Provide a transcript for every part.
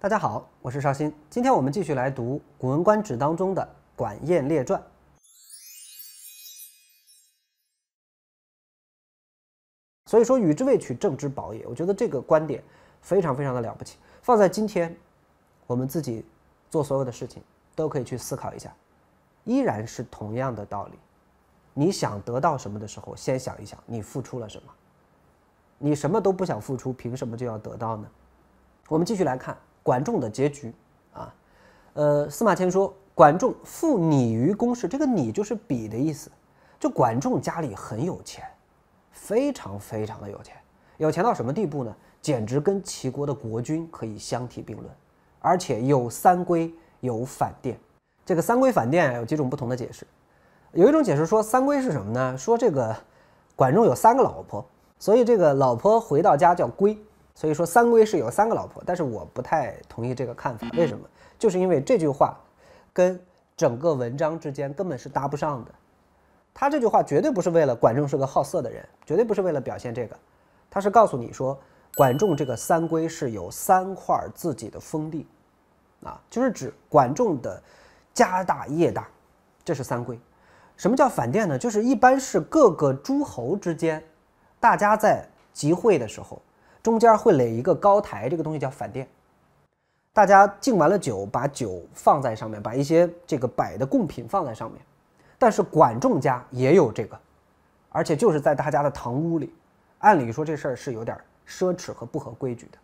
大家好，我是邵兴。今天我们继续来读《古文观止》当中的《管晏列传》。所以说，与之未取，正之宝也。我觉得这个观点非常非常的了不起。放在今天，我们自己做所有的事情，都可以去思考一下，依然是同样的道理。你想得到什么的时候，先想一想你付出了什么。你什么都不想付出，凭什么就要得到呢？我们继续来看。管仲的结局啊，呃，司马迁说，管仲复拟于公室，这个拟就是比的意思，就管仲家里很有钱，非常非常的有钱，有钱到什么地步呢？简直跟齐国的国君可以相提并论，而且有三规，有反殿。这个三规反殿有几种不同的解释，有一种解释说，三规是什么呢？说这个管仲有三个老婆，所以这个老婆回到家叫归。所以说三归是有三个老婆，但是我不太同意这个看法。为什么？就是因为这句话跟整个文章之间根本是搭不上的。他这句话绝对不是为了管仲是个好色的人，绝对不是为了表现这个。他是告诉你说，管仲这个三归是有三块自己的封地，啊，就是指管仲的家大业大，这是三归。什么叫反殿呢？就是一般是各个诸侯之间，大家在集会的时候。中间会垒一个高台，这个东西叫反殿。大家敬完了酒，把酒放在上面，把一些这个摆的贡品放在上面。但是管仲家也有这个，而且就是在他家的堂屋里。按理说这事儿是有点奢侈和不合规矩的，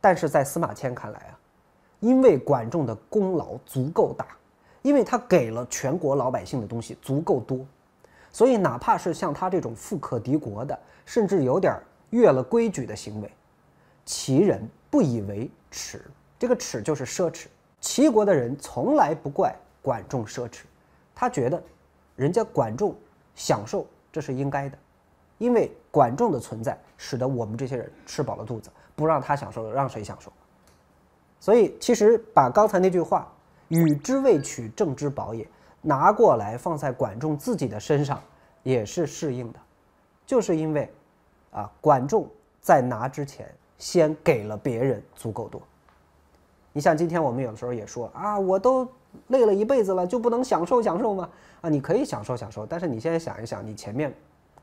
但是在司马迁看来啊，因为管仲的功劳足够大，因为他给了全国老百姓的东西足够多，所以哪怕是像他这种富可敌国的，甚至有点儿。越了规矩的行为，齐人不以为耻。这个“耻”就是奢侈。齐国的人从来不怪管仲奢侈，他觉得，人家管仲享受这是应该的，因为管仲的存在使得我们这些人吃饱了肚子。不让他享受，让谁享受？所以，其实把刚才那句话“与之未取政之宝也”拿过来放在管仲自己的身上，也是适应的，就是因为。啊，管仲在拿之前，先给了别人足够多。你像今天我们有的时候也说啊，我都累了一辈子了，就不能享受享受吗？啊，你可以享受享受，但是你现在想一想，你前面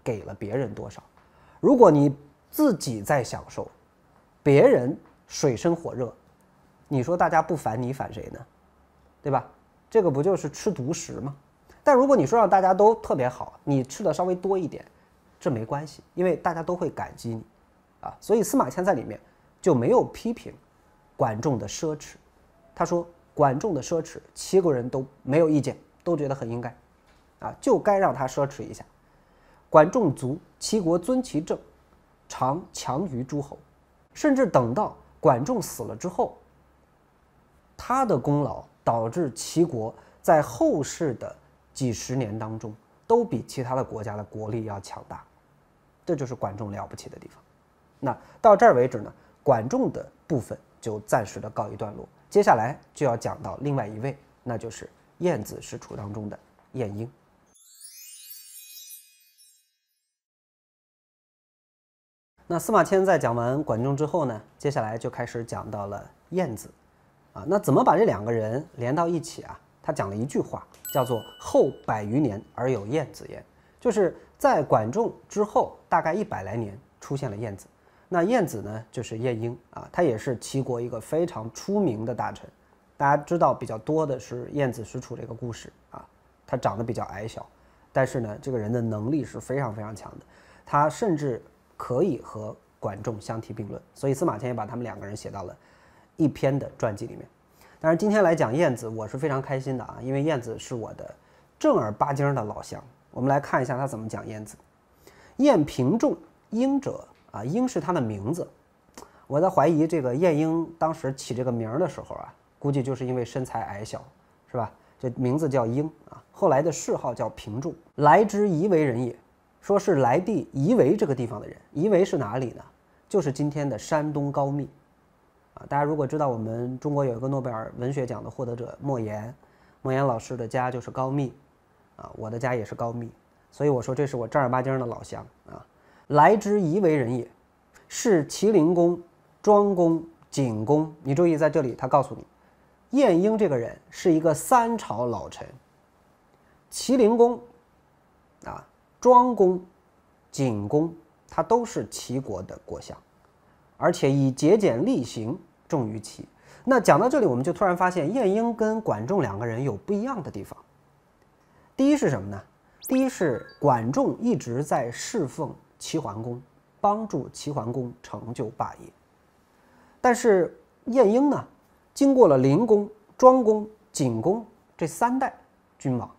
给了别人多少？如果你自己在享受，别人水深火热，你说大家不反你反谁呢？对吧？这个不就是吃独食吗？但如果你说让大家都特别好，你吃的稍微多一点。这没关系，因为大家都会感激你，啊，所以司马迁在里面就没有批评管仲的奢侈，他说管仲的奢侈，齐国人都没有意见，都觉得很应该，啊，就该让他奢侈一下。管仲卒，齐国尊其政，常强于诸侯。甚至等到管仲死了之后，他的功劳导致齐国在后世的几十年当中都比其他的国家的国力要强大。这就是管仲了不起的地方。那到这儿为止呢，管仲的部分就暂时的告一段落。接下来就要讲到另外一位，那就是晏子使楚当中的晏婴。那司马迁在讲完管仲之后呢，接下来就开始讲到了晏子。啊，那怎么把这两个人连到一起啊？他讲了一句话，叫做“后百余年而有晏子焉”，就是。在管仲之后，大概一百来年出现了晏子，那晏子呢，就是晏婴啊，他也是齐国一个非常出名的大臣。大家知道比较多的是晏子使楚这个故事啊，他长得比较矮小，但是呢，这个人的能力是非常非常强的，他甚至可以和管仲相提并论。所以司马迁也把他们两个人写到了一篇的传记里面。但是今天来讲晏子，我是非常开心的啊，因为晏子是我的正儿八经的老乡。我们来看一下他怎么讲晏子。晏平仲英者啊，英是他的名字。我在怀疑这个晏婴当时起这个名儿的时候啊，估计就是因为身材矮小，是吧？这名字叫婴啊，后来的谥号叫平仲。来之夷为人也，说是来地夷为这个地方的人。夷为是哪里呢？就是今天的山东高密啊。大家如果知道我们中国有一个诺贝尔文学奖的获得者莫言，莫言老师的家就是高密。啊，我的家也是高密，所以我说这是我正儿八经的老乡啊。来之宜为人也，是齐灵公、庄公、景公。你注意，在这里他告诉你，晏婴这个人是一个三朝老臣。齐灵公、啊，庄公、景公，他都是齐国的国相，而且以节俭厉行重于齐。那讲到这里，我们就突然发现，晏婴跟管仲两个人有不一样的地方。第一是什么呢？第一是管仲一直在侍奉齐桓公，帮助齐桓公成就霸业。但是晏婴呢，经过了灵公、庄公、景公这三代君王。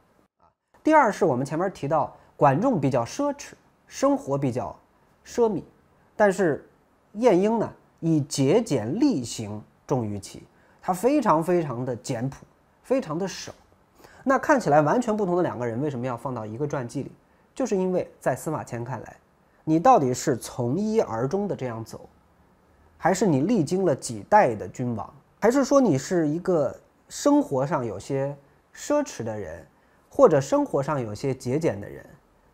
第二是我们前面提到，管仲比较奢侈，生活比较奢靡，但是晏婴呢，以节俭厉行重于齐，他非常非常的简朴，非常的省。那看起来完全不同的两个人为什么要放到一个传记里？就是因为在司马迁看来，你到底是从一而终的这样走，还是你历经了几代的君王，还是说你是一个生活上有些奢侈的人，或者生活上有些节俭的人，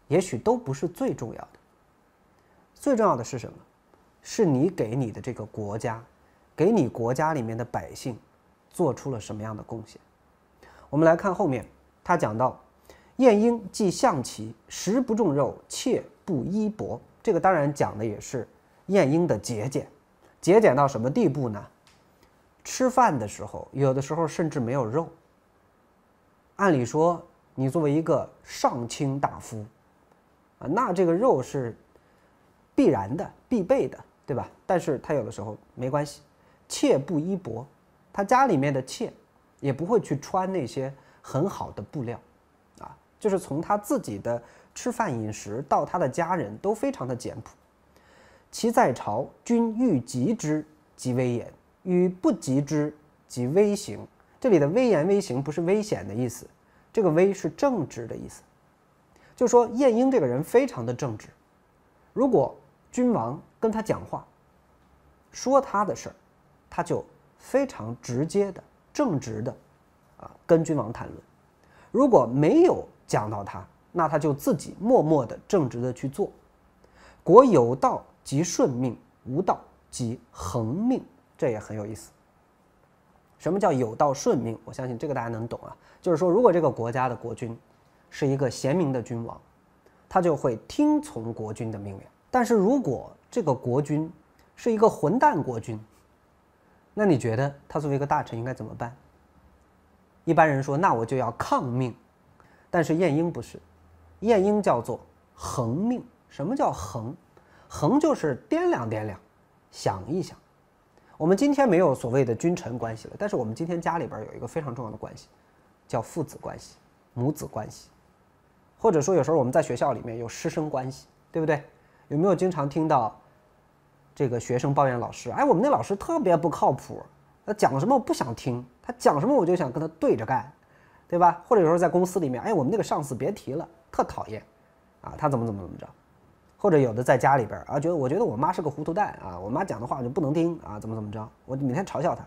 也许都不是最重要的。最重要的是什么？是你给你的这个国家，给你国家里面的百姓，做出了什么样的贡献？我们来看后面，他讲到，晏婴既象棋食不重肉，妾不衣帛。这个当然讲的也是晏婴的节俭，节俭到什么地步呢？吃饭的时候，有的时候甚至没有肉。按理说，你作为一个上卿大夫，啊，那这个肉是必然的、必备的，对吧？但是他有的时候没关系，妾不衣帛，他家里面的妾。也不会去穿那些很好的布料，啊，就是从他自己的吃饭饮食到他的家人都非常的简朴。其在朝，君欲急之，即威严；与不及之，即威行。这里的威言威行不是危险的意思，这个威是正直的意思。就说晏婴这个人非常的正直。如果君王跟他讲话，说他的事儿，他就非常直接的。正直的，啊，跟君王谈论，如果没有讲到他，那他就自己默默的正直的去做。国有道即顺命，无道即横命，这也很有意思。什么叫有道顺命？我相信这个大家能懂啊，就是说如果这个国家的国君是一个贤明的君王，他就会听从国君的命令。但是如果这个国君是一个混蛋国君，那你觉得他作为一个大臣应该怎么办？一般人说，那我就要抗命。但是晏婴不是，晏婴叫做恒命。什么叫恒？恒就是掂量掂量，想一想。我们今天没有所谓的君臣关系了，但是我们今天家里边有一个非常重要的关系，叫父子关系、母子关系，或者说有时候我们在学校里面有师生关系，对不对？有没有经常听到？这个学生抱怨老师，哎，我们那老师特别不靠谱，他讲什么我不想听，他讲什么我就想跟他对着干，对吧？或者有时候在公司里面，哎，我们那个上司别提了，特讨厌，啊，他怎么怎么怎么着，或者有的在家里边啊，觉得我觉得我妈是个糊涂蛋啊，我妈讲的话我就不能听啊，怎么怎么着，我每天嘲笑她。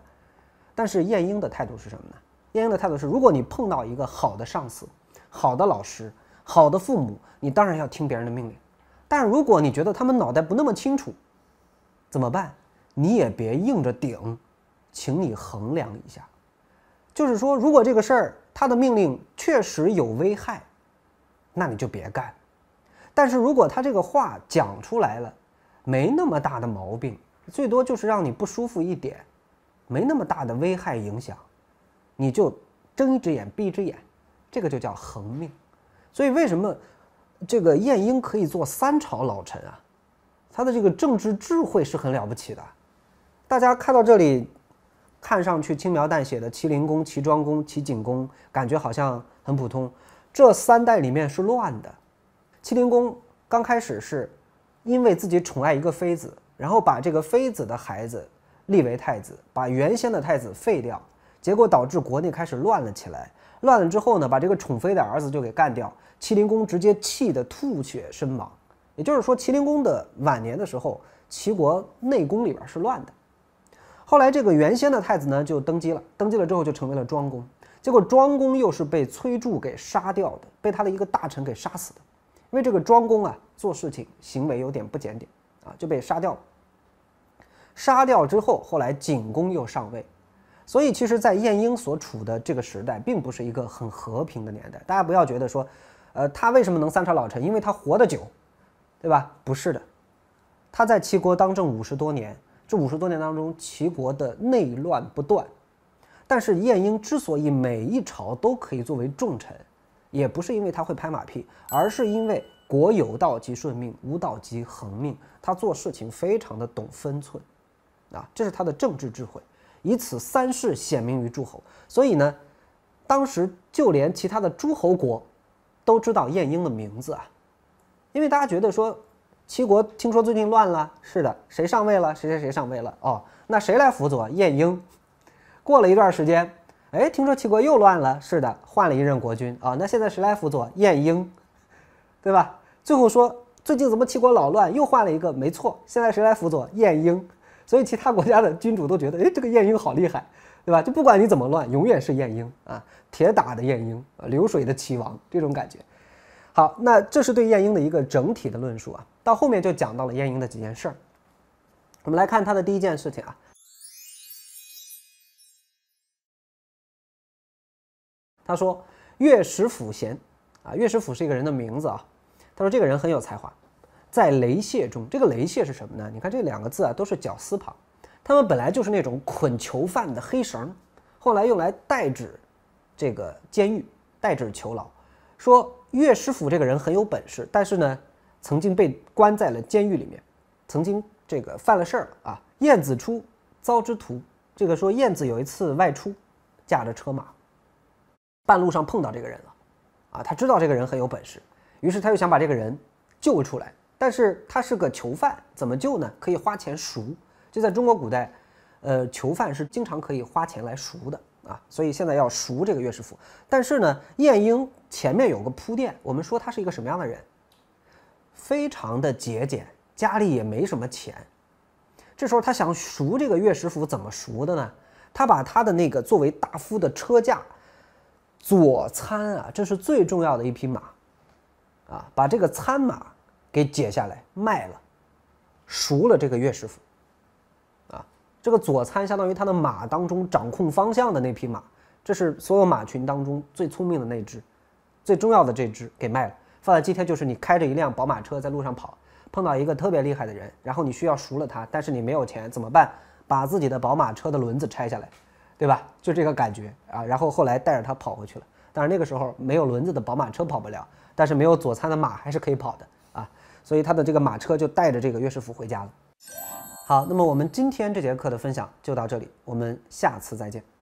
但是晏婴的态度是什么呢？晏婴的态度是，如果你碰到一个好的上司、好的老师、好的父母，你当然要听别人的命令，但如果你觉得他们脑袋不那么清楚，怎么办？你也别硬着顶，请你衡量一下，就是说，如果这个事儿他的命令确实有危害，那你就别干；但是如果他这个话讲出来了，没那么大的毛病，最多就是让你不舒服一点，没那么大的危害影响，你就睁一只眼闭一只眼，这个就叫横命。所以，为什么这个晏婴可以做三朝老臣啊？他的这个政治智慧是很了不起的。大家看到这里，看上去轻描淡写的齐灵公、齐庄公、齐景公，感觉好像很普通。这三代里面是乱的。齐灵公刚开始是，因为自己宠爱一个妃子，然后把这个妃子的孩子立为太子，把原先的太子废掉，结果导致国内开始乱了起来。乱了之后呢，把这个宠妃的儿子就给干掉，齐灵公直接气得吐血身亡。也就是说，齐灵公的晚年的时候，齐国内宫里边是乱的。后来，这个原先的太子呢就登基了，登基了之后就成为了庄公。结果，庄公又是被崔杼给杀掉的，被他的一个大臣给杀死的。因为这个庄公啊，做事情行为有点不检点啊，就被杀掉了。杀掉之后，后来景公又上位。所以，其实，在晏婴所处的这个时代，并不是一个很和平的年代。大家不要觉得说，呃，他为什么能三朝老臣？因为他活得久。对吧？不是的，他在齐国当政五十多年，这五十多年当中，齐国的内乱不断。但是晏婴之所以每一朝都可以作为重臣，也不是因为他会拍马屁，而是因为国有道即顺命，无道即横命。他做事情非常的懂分寸，啊，这是他的政治智慧，以此三世显明于诸侯。所以呢，当时就连其他的诸侯国都知道晏婴的名字啊。因为大家觉得说，齐国听说最近乱了，是的，谁上位了？谁谁谁上位了？哦，那谁来辅佐？晏婴。过了一段时间，哎，听说齐国又乱了，是的，换了一任国君啊，那现在谁来辅佐？晏婴，对吧？最后说，最近怎么齐国老乱？又换了一个，没错，现在谁来辅佐？晏婴。所以其他国家的君主都觉得，哎，这个晏婴好厉害，对吧？就不管你怎么乱，永远是晏婴啊，铁打的晏婴，流水的齐王，这种感觉。好，那这是对晏婴的一个整体的论述啊。到后面就讲到了晏婴的几件事儿。我们来看他的第一件事情啊。他说：“乐师府贤啊，乐师府是一个人的名字啊。他说这个人很有才华，在雷谢中。这个雷谢是什么呢？你看这两个字啊，都是绞丝旁，他们本来就是那种捆囚犯的黑绳，后来用来代指这个监狱，代指囚牢。说。”岳师傅这个人很有本事，但是呢，曾经被关在了监狱里面，曾经这个犯了事儿了啊。燕子出遭之徒，这个说燕子有一次外出，驾着车马，半路上碰到这个人了，啊，他知道这个人很有本事，于是他又想把这个人救出来，但是他是个囚犯，怎么救呢？可以花钱赎。就在中国古代，呃，囚犯是经常可以花钱来赎的。啊，所以现在要赎这个乐师府，但是呢，晏婴前面有个铺垫，我们说他是一个什么样的人？非常的节俭，家里也没什么钱。这时候他想赎这个乐师傅，怎么赎的呢？他把他的那个作为大夫的车驾左餐啊，这是最重要的一匹马，啊，把这个餐马给解下来卖了，赎了这个乐师傅。这个左参相当于他的马当中掌控方向的那匹马，这是所有马群当中最聪明的那只，最重要的这只给卖了。放在今天就是你开着一辆宝马车在路上跑，碰到一个特别厉害的人，然后你需要赎了他，但是你没有钱怎么办？把自己的宝马车的轮子拆下来，对吧？就这个感觉啊。然后后来带着他跑回去了。但是那个时候没有轮子的宝马车跑不了，但是没有左参的马还是可以跑的啊。所以他的这个马车就带着这个岳师傅回家了。好，那么我们今天这节课的分享就到这里，我们下次再见。